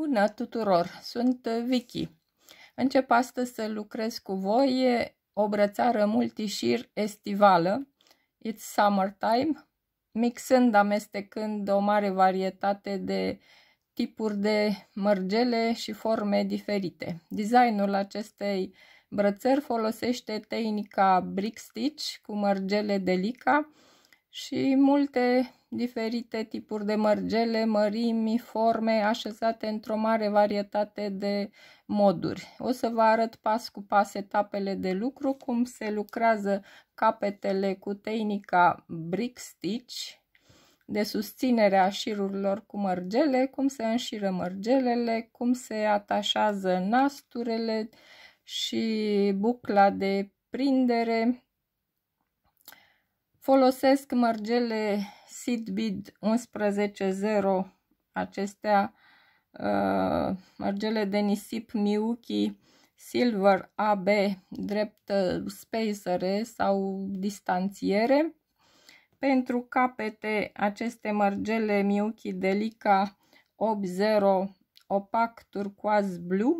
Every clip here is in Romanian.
Bună tuturor! Sunt uh, Vicky. Încep astăzi să lucrez cu voi o brățară multișir estivală, It's Summertime, mixând, amestecând o mare varietate de tipuri de mărgele și forme diferite. Designul acestei brățări folosește tehnica brick stitch cu mărgele Delica, și multe diferite tipuri de mărgele, mărimi, forme așezate într-o mare varietate de moduri. O să vă arăt pas cu pas etapele de lucru, cum se lucrează capetele cu tehnica brick stitch de susținere a șirurilor cu mărgele, cum se înșiră mărgelele, cum se atașează nasturele și bucla de prindere, Folosesc mărgele Seedbid 11.0, acestea uh, mărgele de nisip miuki Silver AB, drept uh, spacere sau distanțiere. Pentru capete, aceste mărgele Miuki Delica 8.0 opac turcoaz blue.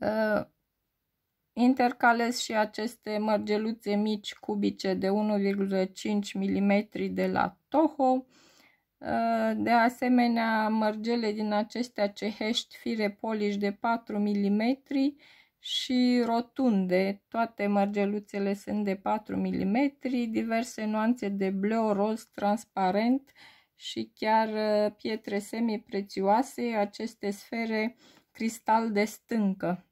Uh, Intercalez și aceste mărgeluțe mici cubice de 1,5 mm de la Toho. Uh, de asemenea, mărgele din acestea cehești fire poliș de 4 mm și rotunde. Toate mărgeluțele sunt de 4 mm, diverse nuanțe de bleu, roz, transparent și chiar uh, pietre semiprețioase, aceste sfere cristal de stâncă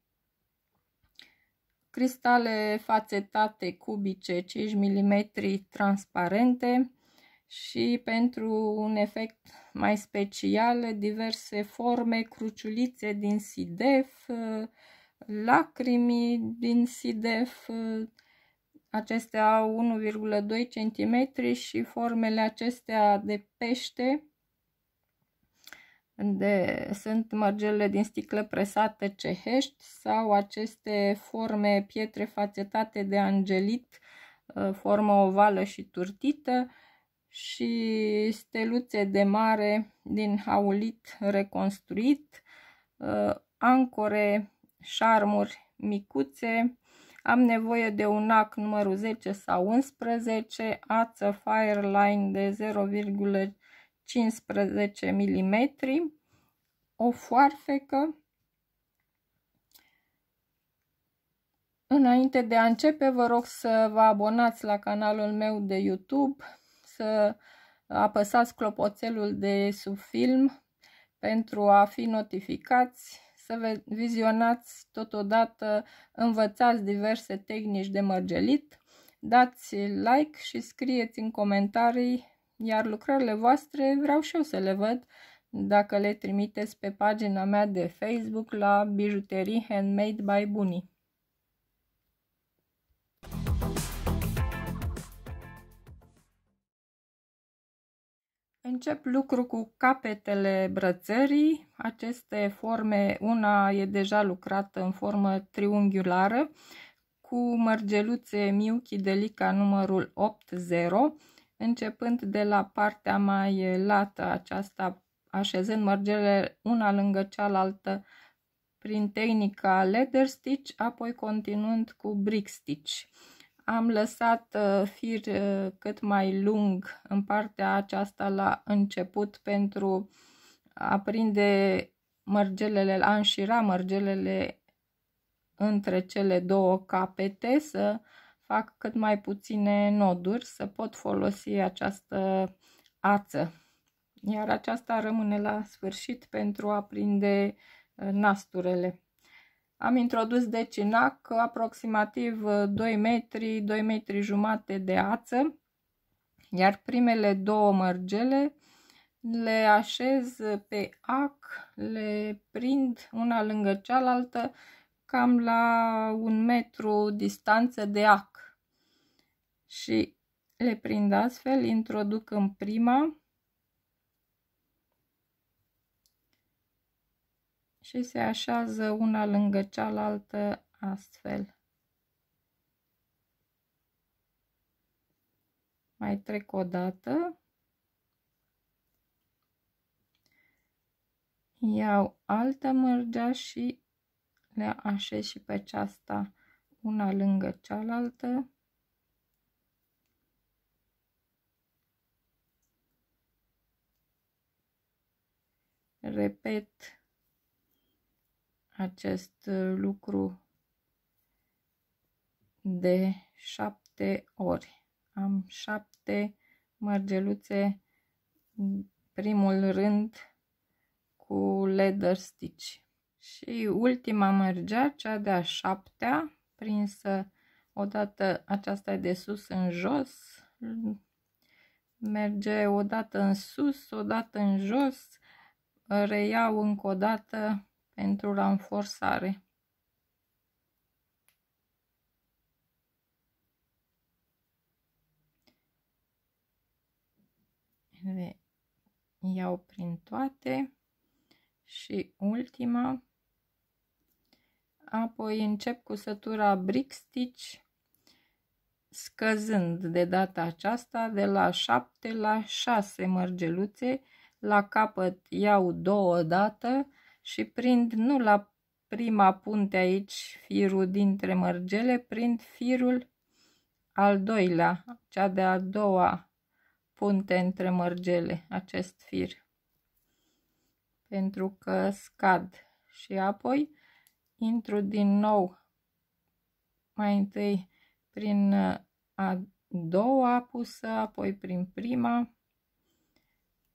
cristale fațetate, cubice, 5 mm, transparente și pentru un efect mai special diverse forme, cruciulițe din sidef, lacrimi din sidef, acestea au 1,2 cm și formele acestea de pește de, sunt mărgelele din sticlă presată cehești sau aceste forme pietre fațetate de angelit, uh, formă ovală și turtită și steluțe de mare din haulit reconstruit, uh, ancore, șarmuri micuțe, am nevoie de un ac numărul 10 sau 11, ață Fireline de 15 mm, o foarfecă. Înainte de a începe, vă rog să vă abonați la canalul meu de YouTube, să apăsați clopoțelul de sub film pentru a fi notificați, să vizionați totodată, învățați diverse tehnici de mărgelit, dați like și scrieți în comentarii iar lucrările voastre vreau și eu să le văd dacă le trimiteți pe pagina mea de Facebook la bijuterii Handmade by Bunny. Încep lucru cu capetele brățării, aceste forme, una e deja lucrată în formă triunghiulară cu mărgeluțe Miuchi Delica numărul 80, începând de la partea mai lată aceasta, așezând mărgele una lângă cealaltă prin tehnica leather stitch, apoi continuând cu brick stitch. Am lăsat uh, fir uh, cât mai lung în partea aceasta la început pentru a prinde mărgelele, a înșira mărgelele între cele două capete, să fac cât mai puține noduri să pot folosi această ață. Iar aceasta rămâne la sfârșit pentru a prinde uh, nasturele. Am introdus de cinac aproximativ 2 uh, metri, 2 metri jumate de ață, iar primele două mărgele le așez pe ac, le prind una lângă cealaltă cam la un metru distanță de ac. Și le prind astfel, introduc în prima și se așează una lângă cealaltă astfel. Mai trec o dată. Iau altă mărgea și le așez și pe aceasta una lângă cealaltă. Repet acest lucru de șapte ori. Am șapte mărgeluțe primul rând cu leather stitch. Și ultima mărgea, cea de-a șaptea, prinsă odată, aceasta de sus în jos, merge odată în sus, odată în jos, reiau încă o dată pentru înforsare. Le iau prin toate și ultima apoi încep cu sătura brick stitch scăzând de data aceasta de la 7 la 6 mărgeluțe, la capăt iau două dată și prind nu la prima punte aici firul dintre mărgele, prind firul al doilea, cea de-a doua punte între mărgele, acest fir, pentru că scad și apoi intru din nou mai întâi prin uh, a doua pusă, apoi prin prima,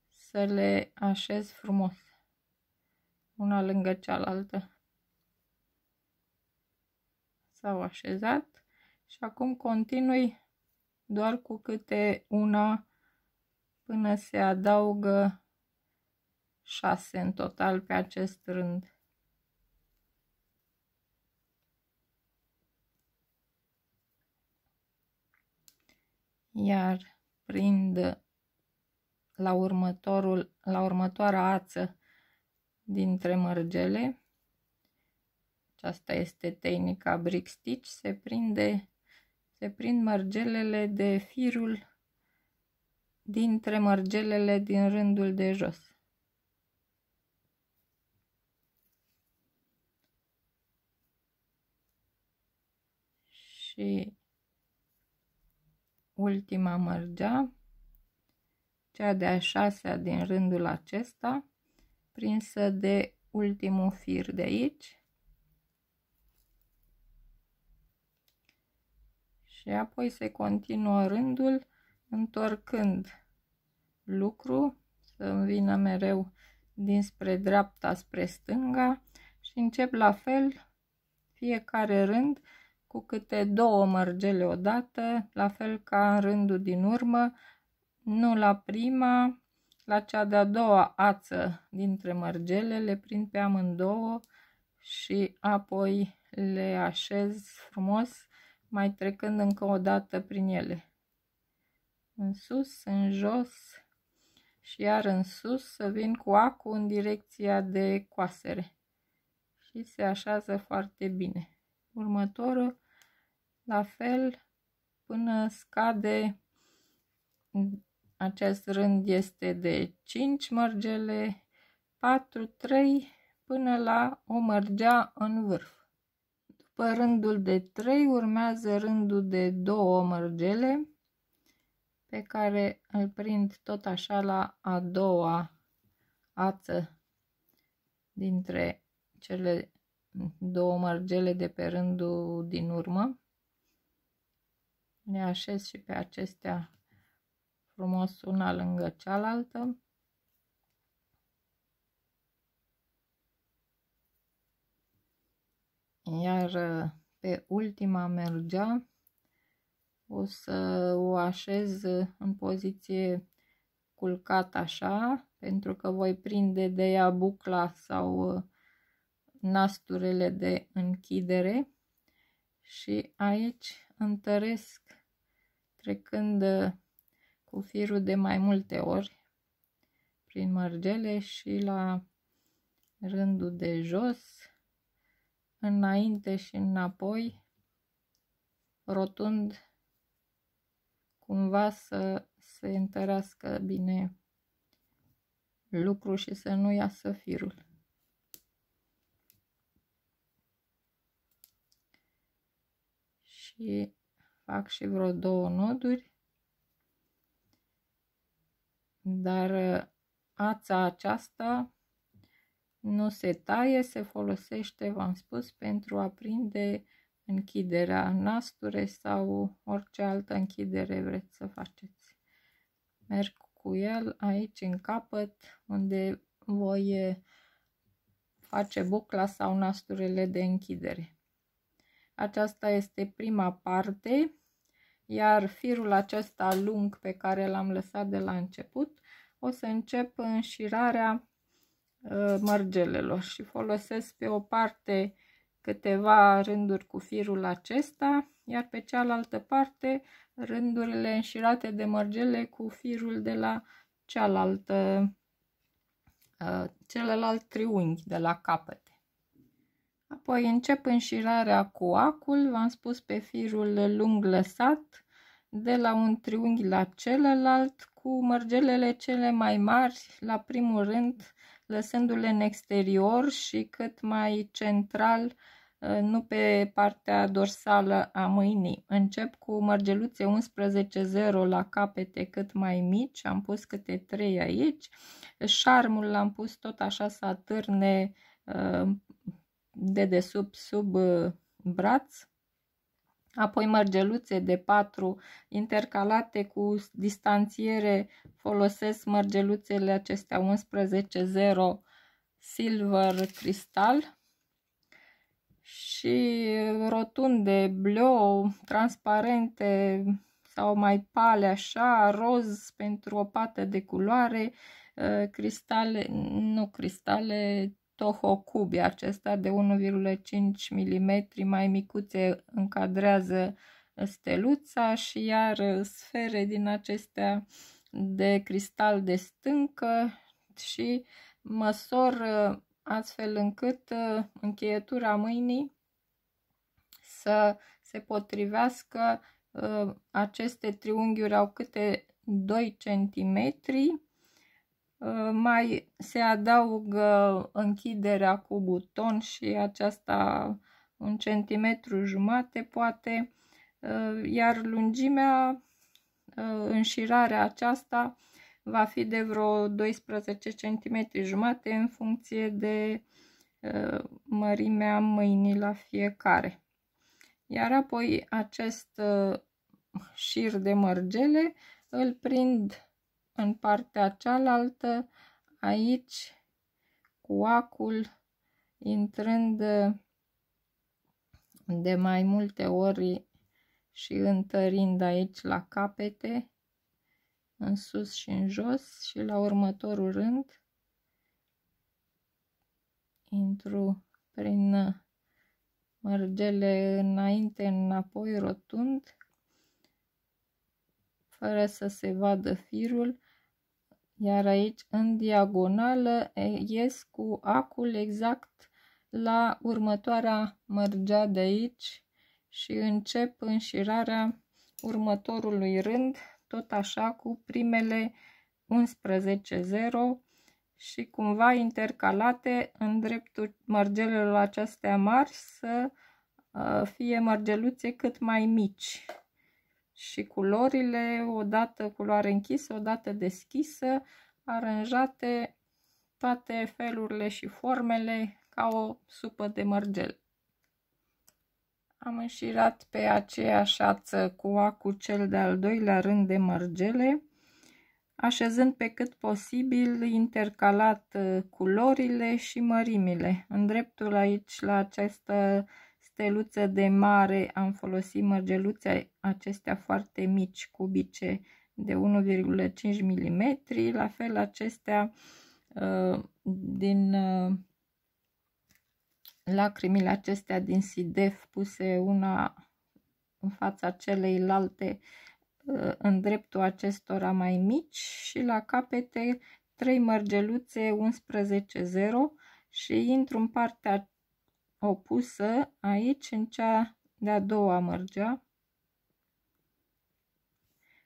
să le așez frumos, una lângă cealaltă. S-au așezat și acum continui doar cu câte una până se adaugă 6 în total pe acest rând. iar prind la, următorul, la următoarea ață dintre mărgele. Aceasta este tehnica brick stitch. Se, prinde, se prind mărgelele de firul dintre mărgelele din rândul de jos. Și ultima mărgea, cea de-a șasea din rândul acesta, prinsă de ultimul fir de aici și apoi se continuă rândul întorcând lucru să îmi vină mereu dinspre dreapta spre stânga și încep la fel fiecare rând cu câte două mărgele odată, la fel ca în rândul din urmă, nu la prima, la cea de-a doua ață dintre mărgele, le prind pe amândouă și apoi le așez frumos, mai trecând încă o dată prin ele. În sus, în jos și iar în sus să vin cu acul în direcția de coasere și se așează foarte bine. Următorul la fel până scade acest rând este de 5 mărgele 4, 3 până la o mărgea în vârf. După rândul de 3 urmează rândul de 2 mărgele pe care îl prind tot așa la a doua ață dintre cele două mărgele de pe rândul din urmă. Ne așez și pe acestea frumos una lângă cealaltă. Iar pe ultima mergea o să o așez în poziție culcat așa, pentru că voi prinde de ea bucla sau nasturele de închidere și aici întăresc trecând uh, cu firul de mai multe ori prin mărgele și la rândul de jos, înainte și înapoi, rotund cumva să se întărească bine lucru și să nu iasă firul. și fac și vreo două noduri. Dar uh, ața aceasta nu se taie, se folosește, v-am spus, pentru a prinde închiderea nasture sau orice altă închidere vreți să faceți. Merg cu el aici în capăt unde voi uh, face bucla sau nasturele de închidere. Aceasta este prima parte, iar firul acesta lung pe care l-am lăsat de la început, o să încep înșirarea uh, mărgelelor și folosesc pe o parte câteva rânduri cu firul acesta, iar pe cealaltă parte rândurile înșirate de mărgele cu firul de la cealaltă, uh, celălalt triunghi de la capete. Apoi încep înșirarea cu acul, v-am spus pe firul lung lăsat, de la un triunghi la celălalt, cu mărgelele cele mai mari, la primul rând, lăsându-le în exterior și cât mai central, ă, nu pe partea dorsală a mâinii. Încep cu mărgeluțe 11.0 la capete cât mai mici, am pus câte 3 aici. Șarmul l-am pus tot așa să atârne ă, dedesubt sub uh, braț, apoi mărgeluțe de 4 intercalate cu distanțiere folosesc mărgeluțele acestea 11-0 silver cristal și uh, rotunde, bleu, transparente sau mai pale așa, roz pentru o pată de culoare, uh, cristale, nu cristale, tohocube. Acesta de 1,5 mm mai micuțe încadrează steluța și iar sfere din acestea de cristal de stâncă și măsor uh, astfel încât uh, încheietura mâinii să se potrivească. Uh, aceste triunghiuri au câte 2 cm Uh, mai se adaugă închiderea cu buton și aceasta un centimetru jumate poate, uh, iar lungimea, uh, înșirarea aceasta va fi de vreo 12 cm jumate în funcție de mărimea mâinii la fiecare. Iar apoi acest șir de mărgele îl prind în partea cealaltă, aici cu acul intrând de mai multe ori și întărind aici la capete, în sus și în jos și la următorul rând intru prin mărgele înainte, înapoi, rotund, fără să se vadă firul iar aici, în diagonală, ies cu acul exact la următoarea mărgea de aici și încep înșirarea următorului rând, tot așa cu primele 11 0 și cumva intercalate în dreptul mărgelelor acestea mari să ă, fie mărgeluțe cât mai mici și culorile, odată culoare închisă, odată deschisă, aranjate toate felurile și formele ca o supă de mărgel. Am înșirat pe aceeași ață cu acu cel de-al doilea rând de mărgele, așezând pe cât posibil intercalat culorile și mărimile. În dreptul aici, la această steluță de mare am folosit mărgeluțe acestea foarte mici, cubice, de 1,5 mm. La fel acestea uh, din uh, lacrimile acestea din sidef puse una în fața celeilalte uh, în dreptul acestora mai mici și la capete 3 mărgeluțe 11.0 și intru în partea opusă aici în cea de-a doua mărgea.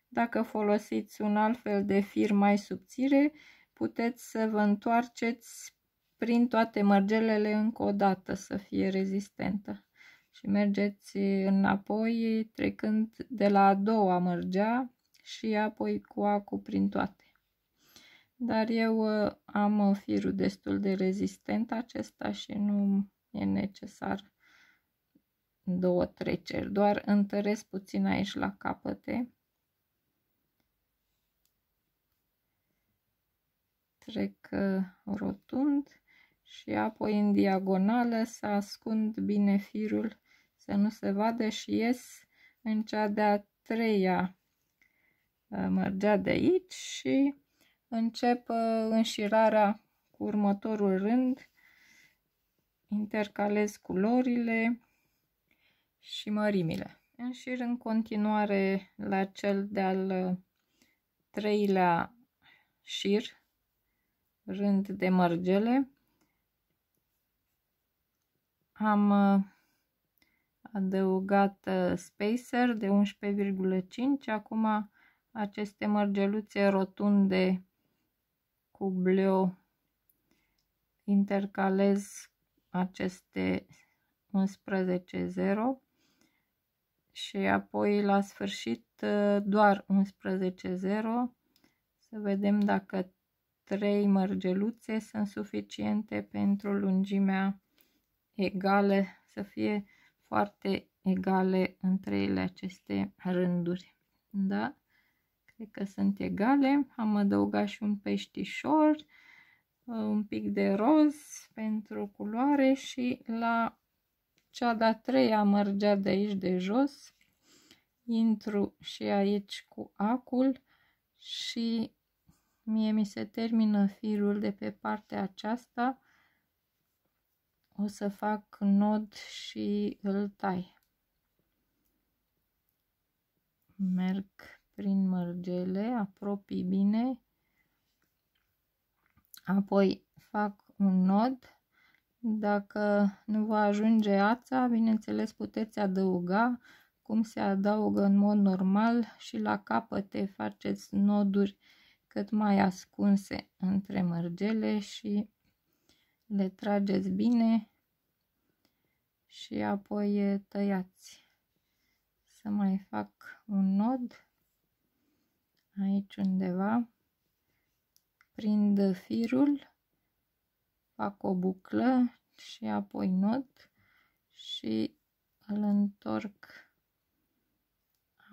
Dacă folosiți un alt fel de fir mai subțire, puteți să vă întoarceți prin toate mărgelele încă o dată să fie rezistentă. Și mergeți înapoi trecând de la a doua mărgea și apoi cu acu prin toate. Dar eu uh, am firul destul de rezistent acesta și nu e necesar două treceri. Doar întăresc puțin aici la capăte. Trec ă, rotund și apoi în diagonală să ascund bine firul să nu se vadă și ies în cea de-a treia ă, mărgea de aici și încep ă, înșirarea cu următorul rând intercalez culorile și mărimile. Înșir în continuare la cel de-al uh, treilea șir, rând de mărgele, am uh, adăugat uh, spacer de 11,5, acum aceste mărgeluțe rotunde cu bleu intercalez aceste 11 0 și apoi la sfârșit uh, doar 11 0 să vedem dacă 3 mărgeluțe sunt suficiente pentru lungimea egală, să fie foarte egale între ele aceste rânduri. Da? Cred că sunt egale. Am adăugat și un peștișor un pic de roz pentru culoare și la cea de-a treia mărgea de aici de jos intru și aici cu acul și mie mi se termină firul de pe partea aceasta o să fac nod și îl tai merg prin mărgele apropii bine Apoi fac un nod. Dacă nu vă ajunge ața, bineînțeles puteți adăuga cum se adaugă în mod normal și la capăte faceți noduri cât mai ascunse între mărgele și le trageți bine și apoi tăiați. Să mai fac un nod aici undeva prind firul, fac o buclă și apoi not și îl întorc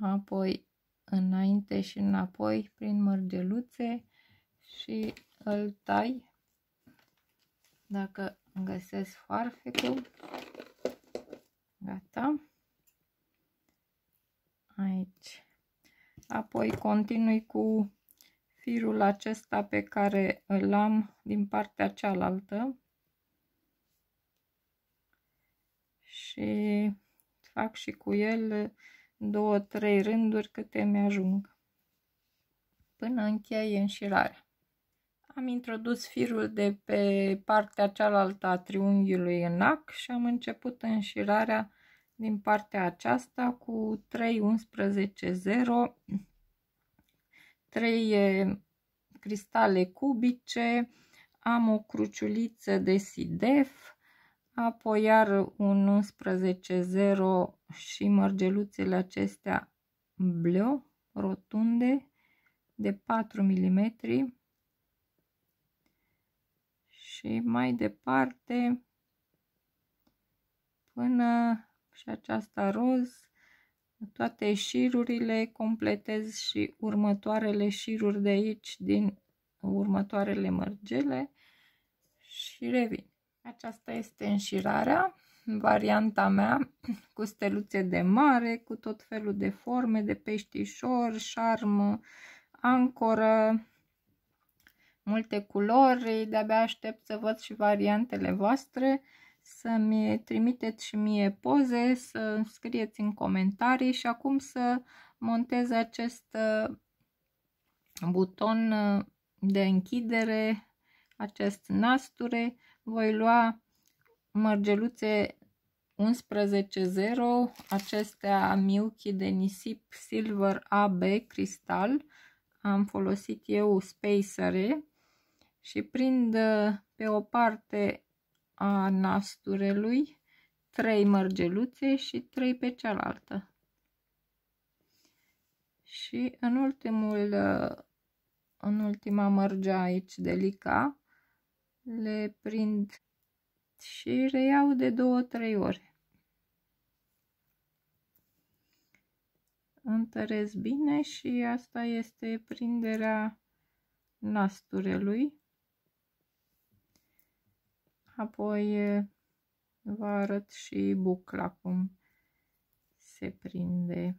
apoi înainte și înapoi prin mărgeluțe și îl tai dacă găsesc farfecul gata aici apoi continui cu firul acesta pe care îl am din partea cealaltă și fac și cu el două, trei rânduri câte mi-ajung până închei înșirarea. Am introdus firul de pe partea cealaltă a triunghiului în ac și am început înșirarea din partea aceasta cu 3, 11, 0 trei cristale cubice, am o cruciuliță de sidef, apoi iar un 11 0 și mărgeluțele acestea bleu, rotunde, de 4 mm și mai departe până și aceasta roz toate șirurile, completez și următoarele șiruri de aici din următoarele mărgele și revin. Aceasta este înșirarea, varianta mea, cu steluțe de mare, cu tot felul de forme, de peștișor, șarmă, ancoră, multe culori, de-abia aștept să văd și variantele voastre să-mi trimiteți și mie poze, să scrieți în comentarii și acum să montez acest uh, buton uh, de închidere, acest nasture. Voi lua mărgeluțe 11.0, acestea Miuchi de nisip Silver AB Cristal. Am folosit eu spacere și prind uh, pe o parte a nasturelui, 3 mărgeluțe și 3 pe cealaltă. Și în ultimul uh, în ultima mărge aici de lica le prind și reiau de 2-3 ore. Întăresc bine și asta este prinderea nasturelui apoi vă arăt și bucla cum se prinde.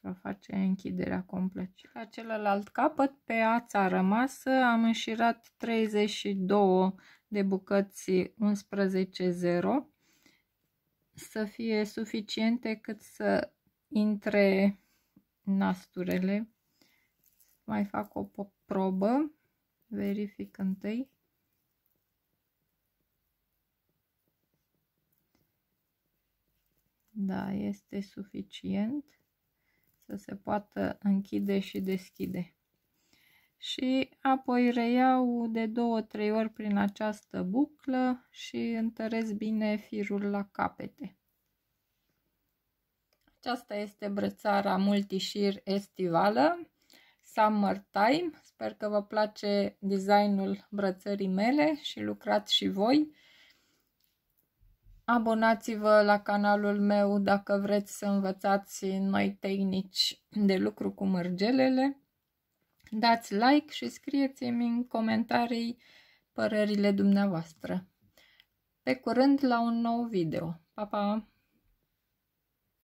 va face închiderea complet. La celălalt capăt, pe ața rămasă, am înșirat 32 de bucăți 11.0 să fie suficiente cât să intre nasturele. Mai fac o probă verific întâi. Da, este suficient să se poată închide și deschide. Și apoi reiau de 2-3 ori prin această buclă și întăresc bine firul la capete. Aceasta este brățara multișir estivală. Summertime. Sper că vă place designul brățării mele și lucrați și voi. Abonați-vă la canalul meu dacă vreți să învățați noi tehnici de lucru cu mărgelele. Dați like și scrieți-mi în comentarii părerile dumneavoastră. Pe curând la un nou video. Pa, pa!